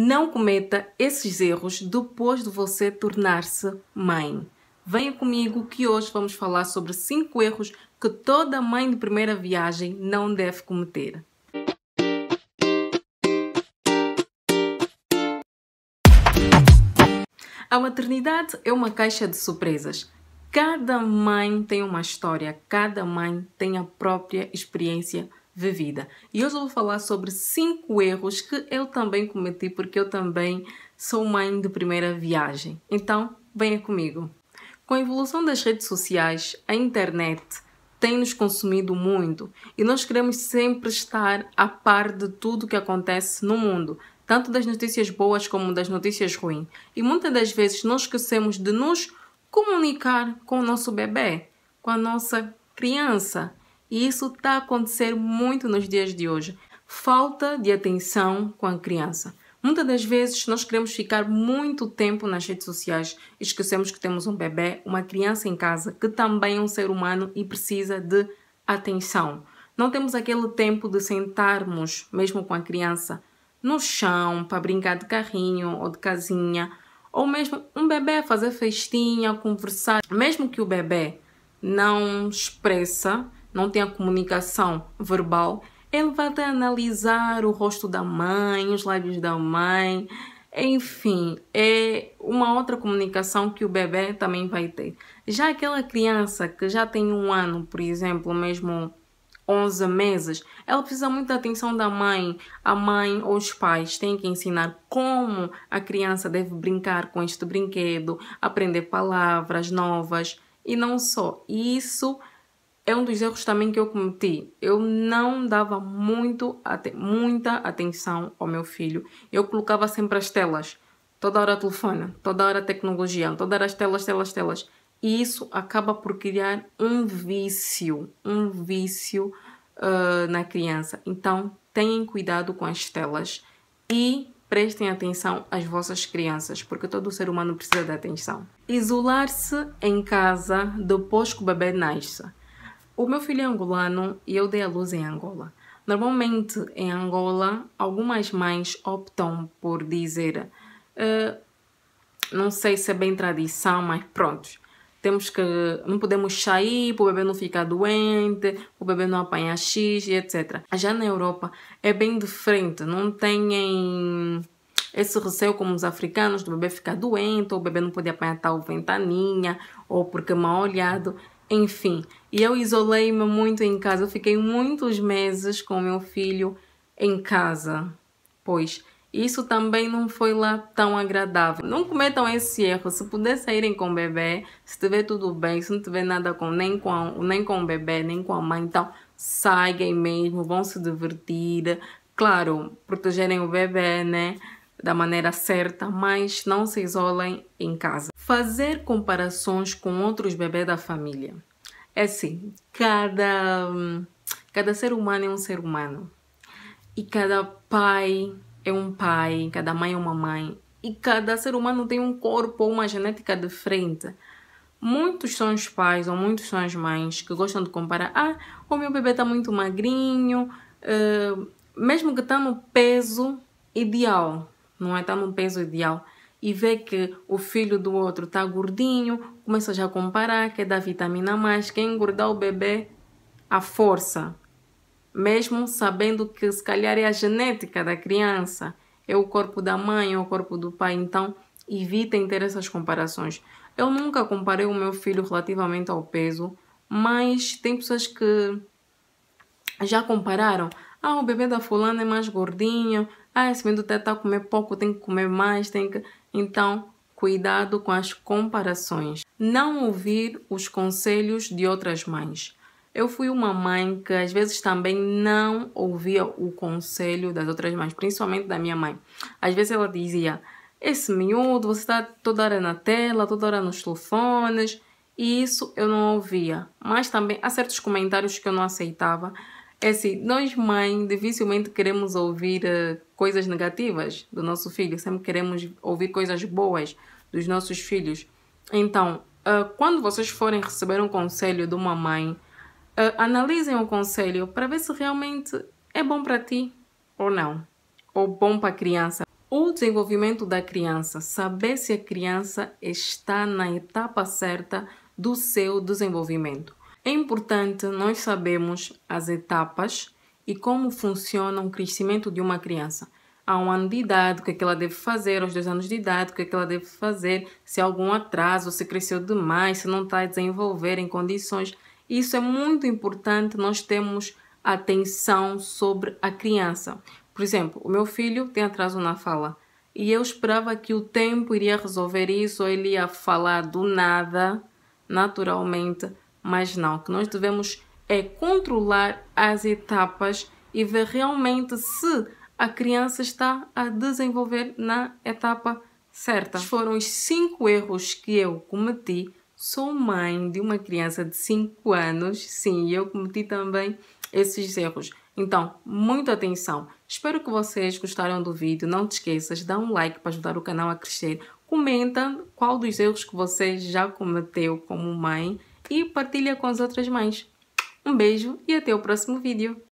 Não cometa esses erros depois de você tornar-se mãe. Venha comigo que hoje vamos falar sobre 5 erros que toda mãe de primeira viagem não deve cometer. A maternidade é uma caixa de surpresas. Cada mãe tem uma história, cada mãe tem a própria experiência vivida. E hoje eu vou falar sobre cinco erros que eu também cometi porque eu também sou mãe de primeira viagem. Então, venha comigo. Com a evolução das redes sociais, a internet tem nos consumido muito e nós queremos sempre estar a par de tudo que acontece no mundo, tanto das notícias boas como das notícias ruins. E muitas das vezes nós esquecemos de nos comunicar com o nosso bebê, com a nossa criança. E isso está a acontecer muito nos dias de hoje. Falta de atenção com a criança. Muitas das vezes nós queremos ficar muito tempo nas redes sociais e esquecemos que temos um bebê, uma criança em casa que também é um ser humano e precisa de atenção. Não temos aquele tempo de sentarmos, mesmo com a criança, no chão para brincar de carrinho ou de casinha, ou mesmo um bebê fazer festinha, conversar. Mesmo que o bebê não expressa, não tem a comunicação verbal, ele é vai até analisar o rosto da mãe, os lábios da mãe, enfim, é uma outra comunicação que o bebê também vai ter. Já aquela criança que já tem um ano, por exemplo, mesmo 11 meses, ela precisa muito da atenção da mãe. A mãe ou os pais têm que ensinar como a criança deve brincar com este brinquedo, aprender palavras novas e não só. Isso é um dos erros também que eu cometi. Eu não dava muito, muita atenção ao meu filho. Eu colocava sempre as telas. Toda hora telefone, toda hora tecnologia, toda hora as telas, telas, telas. E isso acaba por criar um vício, um vício uh, na criança. Então, tenham cuidado com as telas e prestem atenção às vossas crianças, porque todo ser humano precisa de atenção. Isolar-se em casa depois que o bebê nasce o meu filho é angolano e eu dei a luz em Angola. Normalmente em Angola, algumas mães optam por dizer: uh, não sei se é bem tradição, mas pronto, temos que. não podemos sair para o bebê não ficar doente, para o bebê não apanhar X e etc. Já na Europa é bem diferente, não tem esse receio como os africanos do bebê ficar doente, ou o bebê não poder apanhar tal ventaninha, ou porque é mal olhado, enfim. E eu isolei-me muito em casa, eu fiquei muitos meses com meu filho em casa, pois isso também não foi lá tão agradável. Não cometam esse erro. Se puder saírem com o bebê, se tiver tudo bem, se não tiver nada com nem com, nem com o bebê, nem com a mãe, então saem mesmo, vão se divertir. Claro, protegerem o bebê, né? Da maneira certa, mas não se isolem em casa. Fazer comparações com outros bebês da família. É assim, cada, hum, cada ser humano é um ser humano. E cada pai é um pai, cada mãe é uma mãe. E cada ser humano tem um corpo ou uma genética diferente. Muitos são os pais ou muitos são as mães que gostam de comparar. Ah, o meu bebê está muito magrinho, uh, mesmo que está no peso ideal, não é? Está no peso ideal e vê que o filho do outro está gordinho, começa já a comparar, quer dar vitamina mais, quer engordar o bebê à força, mesmo sabendo que se calhar é a genética da criança, é o corpo da mãe, é o corpo do pai, então evitem ter essas comparações. Eu nunca comparei o meu filho relativamente ao peso, mas tem pessoas que já compararam. Ah, o bebê da fulana é mais gordinho, ah, esse menino está a comer pouco, tem que comer mais, tem que. Então, cuidado com as comparações. Não ouvir os conselhos de outras mães. Eu fui uma mãe que às vezes também não ouvia o conselho das outras mães, principalmente da minha mãe. Às vezes ela dizia: Esse miúdo, você está toda hora na tela, toda hora nos telefones. E isso eu não ouvia. Mas também há certos comentários que eu não aceitava é assim, nós mãe dificilmente queremos ouvir uh, coisas negativas do nosso filho, sempre queremos ouvir coisas boas dos nossos filhos. Então, uh, quando vocês forem receber um conselho de uma mãe, uh, analisem o conselho para ver se realmente é bom para ti ou não, ou bom para a criança. O desenvolvimento da criança, saber se a criança está na etapa certa do seu desenvolvimento. É importante nós sabermos as etapas e como funciona o crescimento de uma criança. Há um ano de idade, o que, é que ela deve fazer, aos dois anos de idade, o que, é que ela deve fazer, se há algum atraso, se cresceu demais, se não está a desenvolver em condições. Isso é muito importante nós termos atenção sobre a criança. Por exemplo, o meu filho tem atraso na fala e eu esperava que o tempo iria resolver isso, ou ele ia falar do nada, naturalmente mas não, o que nós devemos é controlar as etapas e ver realmente se a criança está a desenvolver na etapa certa. Foram os cinco erros que eu cometi. Sou mãe de uma criança de 5 anos, sim, eu cometi também esses erros. Então, muita atenção. Espero que vocês gostaram do vídeo. Não te esqueças, dá um like para ajudar o canal a crescer. Comenta qual dos erros que você já cometeu como mãe e partilha com as outras mães. Um beijo e até o próximo vídeo!